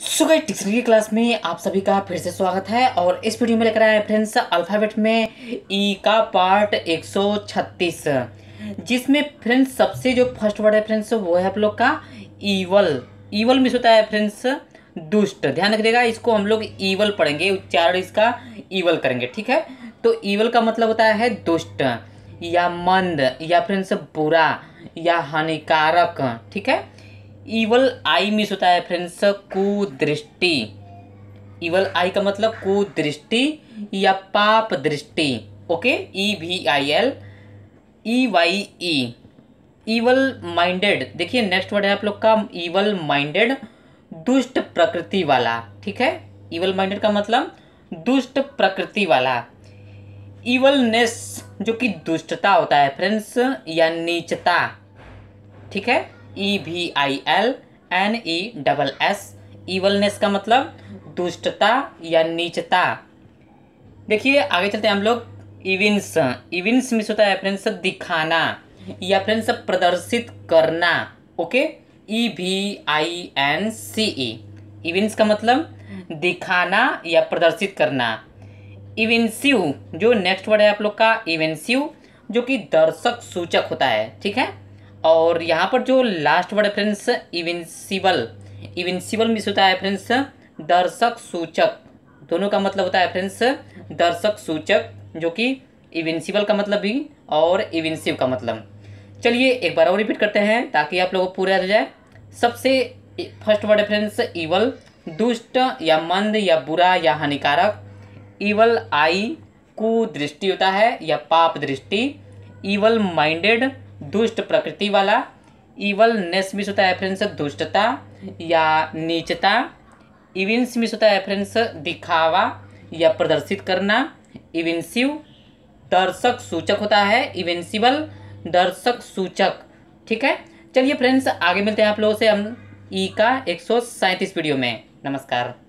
सो गई की क्लास में आप सभी का फिर से स्वागत है और इस वीडियो में लेकर आए फ्रेंड्स अल्फ़ाबेट में ई e का पार्ट 136 जिसमें फ्रेंड्स सबसे जो फर्स्ट वर्ड है फ्रेंड्स वो है आप लोग का ईवल ईवल मिस होता है फ्रेंड्स दुष्ट ध्यान रखिएगा इसको हम लोग ईवल पढ़ेंगे उच्चारण इसका ईवल करेंगे ठीक है तो ईवल का मतलब होता है दुष्ट या मंद या फ्रेंड्स बुरा या हानिकारक ठीक है इवल आई मिस होता है फ्रेंड्स कुदृष्टि इवल आई का मतलब कुदृष्टि या पाप दृष्टि okay E V I L E Y E evil minded देखिए नेक्स्ट वर्ड है आप लोग का ईवल माइंडेड दुष्ट प्रकृति वाला ठीक है ईवल माइंडेड का मतलब दुष्ट प्रकृति वाला ईवलनेस जो कि दुष्टता होता है फ्रेंड्स या नीचता ठीक है E V I L N E double S evilness का मतलब दुष्टता या नीचता देखिए आगे चलते हैं हम लोग इविंस इविंस मिस होता है फ्रेंड्स दिखाना या फ्रेंड्स प्रदर्शित करना okay E V I N C E evince का मतलब दिखाना या प्रदर्शित करना इवेंसिव जो नेक्स्ट वर्ड है आप लोग का इवेंसिव जो कि दर्शक सूचक होता है ठीक है और यहाँ पर जो लास्ट वर्ड है फ्रेंड्स इविंसिबल इविंसिबल मिस होता है फ्रेंड्स दर्शक सूचक दोनों का मतलब होता है फ्रेंड्स दर्शक सूचक जो कि इविंसिबल का मतलब भी और इविंसिव का मतलब चलिए एक बार और रिपीट करते हैं ताकि आप लोगों को पूरा रह जाए सबसे फर्स्ट वर्ड है फ्रेंड्स ईवल दुष्ट या मंद या बुरा या हानिकारक ईवल आई कु दृष्टि होता है या पाप दृष्टि इवल माइंडेड दुष्ट प्रकृति वाला इवल नेस मिस होता है रेफरेंस दुष्टता या नीचता इविंस मिस होता है रेफरेंस दिखावा या प्रदर्शित करना इवेंसिव दर्शक सूचक होता है इवेंसिबल दर्शक सूचक ठीक है चलिए फ्रेंड्स आगे मिलते हैं आप लोगों से हम ई का एक वीडियो में नमस्कार